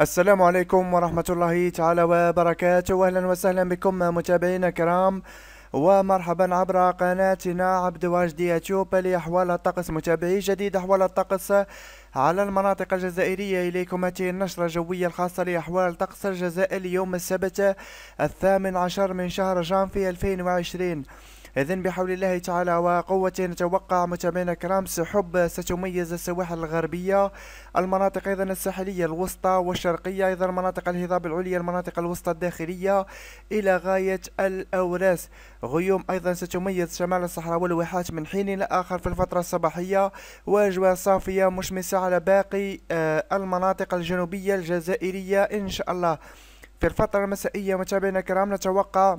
السلام عليكم ورحمة الله تعالى وبركاته أهلا وسهلا بكم متابعينا الكرام ومرحبا عبر قناتنا عبد واجد يوتيوب لأحوال الطقس متابعي جديد أحوال الطقس على المناطق الجزائرية إليكم هذه النشرة الجوية الخاصة لأحوال طقس الجزائر يوم السبت الثامن عشر من شهر جانفي 2020 إذا بحول الله تعالى وقوة نتوقع متابعينا الكرام سحب ستميز السواحل الغربية المناطق أيضا الساحلية الوسطى والشرقية أيضا مناطق الهضاب العليا المناطق الوسطى الداخلية إلى غاية الأوراس غيوم أيضا ستميز شمال الصحراء والواحات من حين إلى آخر في الفترة الصباحية وأجواء صافية مشمسة على باقي آه، المناطق الجنوبية الجزائرية إن شاء الله في الفترة المسائية متابعينا الكرام نتوقع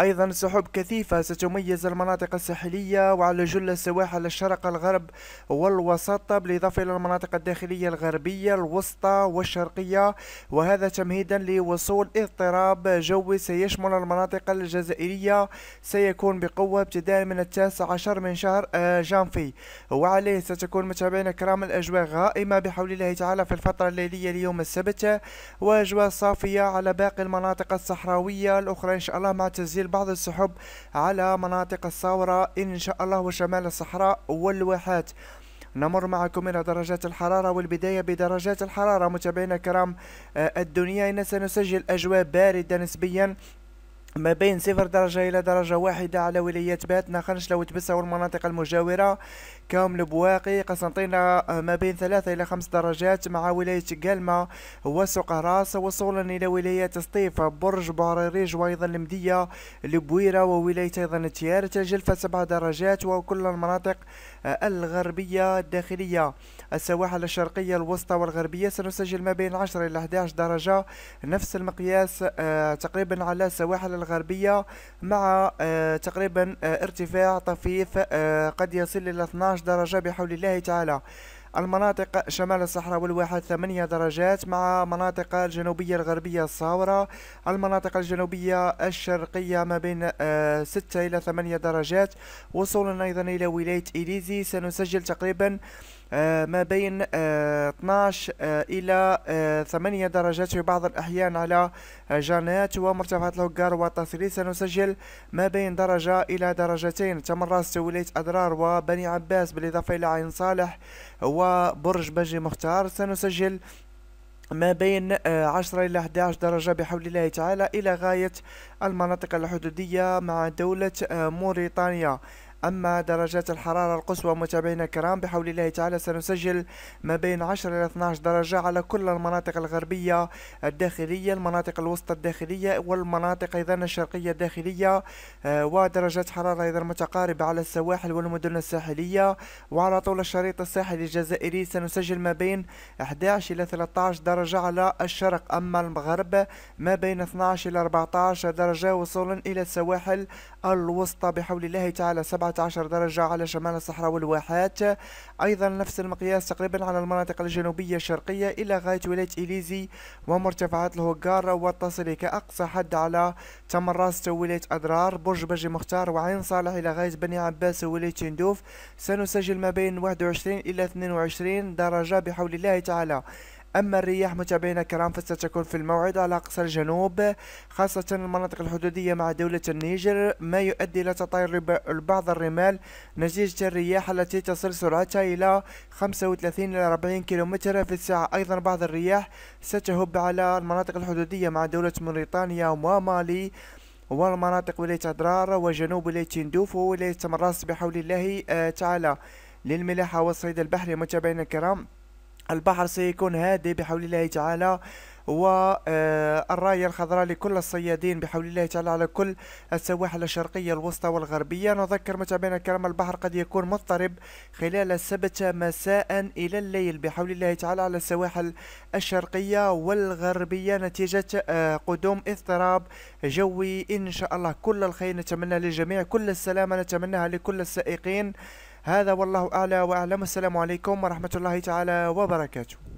أيضا سحب كثيفة ستميز المناطق الساحلية وعلى جل السواحل الشرق الغرب والوسطى بالإضافة إلى المناطق الداخلية الغربية الوسطى والشرقية وهذا تمهيدا لوصول اضطراب جوي سيشمل المناطق الجزائرية سيكون بقوة ابتداء من التاسع عشر من شهر آه، جانفي وعليه ستكون متابعينا كرام الأجواء غائمة بحول الله تعالى في الفترة الليلية ليوم السبت وأجواء صافية على باقي المناطق الصحراوية الأخرى إن شاء الله مع تسجيل تسجيل بعض السحب على مناطق الثورة إن شاء الله وشمال الصحراء والواحات نمر معكم إلى درجات الحرارة والبداية بدرجات الحرارة متابعينا الكرام آه، الدنيا إن سنسجل أجواء باردة نسبيا ما بين صفر درجة إلى درجة واحدة على ولايات باتنا خنشلة وتبسة والمناطق المجاورة كامل بواقي قسنطينة آه، ما بين ثلاثة إلى خمس درجات مع ولاية قلمة راس وصولا إلى ولاية سطيف برج بارريج وأيضا المدية البويرة وولاية أيضا تيار تجلفة سبع درجات وكل المناطق آه، الغربية الداخلية السواحل الشرقية الوسطى والغربية سنسجل ما بين 10 إلى 11 درجة نفس المقياس آه، تقريبا على سواحل الغربية مع آه، تقريبا آه، ارتفاع طفيف آه، قد يصل إلى 12 درجة بحول الله تعالى المناطق شمال الصحراء والواحد 8 درجات مع مناطق الجنوبية الغربية الصاورة المناطق الجنوبية الشرقية ما بين 6 إلى 8 درجات وصولا أيضا إلى ولاية إليزي سنسجل تقريبا آه، ما بين 12 آه، آه، إلى 8 درجات في بعض الأحيان على جانات ومرتفعات الهجار والتصريف سنسجل ما بين درجة إلى درجتين تمراس ولاية أضرار وبني عباس بالإضافة إلى عين صالح وبرج بجي مختار سنسجل ما بين 10 إلى 11 درجة بحول الله تعالى إلى غاية المناطق الحدودية مع دولة موريتانيا أما درجات الحرارة القصوى متابعينا الكرام بحول الله تعالى سنسجل ما بين 10 إلى 12 درجة على كل المناطق الغربية الداخلية المناطق الوسطى الداخلية والمناطق أيضا الشرقية الداخلية آه، ودرجات حرارة أيضا متقاربة على السواحل والمدن الساحلية وعلى طول الشريط الساحلي الجزائري سنسجل ما بين 11 إلى 13 درجة على الشرق أما المغرب ما بين 12 إلى 14 درجة وصولا إلى السواحل الوسطى بحول الله تعالى 7 14 درجة على شمال الصحراء والواحات أيضا نفس المقياس تقريبا على المناطق الجنوبية الشرقية إلى غاية ولاية إليزي ومرتفعات الهوكار وتصل كأقصى حد على تمراس ولاية أدرار برج بجي مختار وعين صالح إلى غاية بني عباس ولاية تندوف سنسجل ما بين 21 إلى 22 درجة بحول الله تعالى أما الرياح متابعينا الكرام فستكون في الموعد على أقصى الجنوب خاصة المناطق الحدودية مع دولة النيجر ما يؤدي إلى تطاير بعض الرمال نتيجة الرياح التي تصل سرعتها إلى 35 إلى 40 كيلومتر في الساعة أيضا بعض الرياح ستهب على المناطق الحدودية مع دولة موريتانيا ومالي والمناطق ولاية أدرار وجنوب ولاية تندوف ولاية تمراس بحول الله آه، تعالى للملاحة والصيد البحري متابعينا الكرام البحر سيكون هادئ بحول الله تعالى والراية آه، الخضراء لكل الصيادين بحول الله تعالى على كل السواحل الشرقية الوسطى والغربية نذكر متابعينا الكرام البحر قد يكون مضطرب خلال السبت مساء إلى الليل بحول الله تعالى على السواحل الشرقية والغربية نتيجة آه، قدوم اضطراب جوي إن شاء الله كل الخير نتمنى للجميع كل السلامة نتمناها لكل السائقين هذا والله أعلى وأعلم السلام عليكم ورحمة الله تعالى وبركاته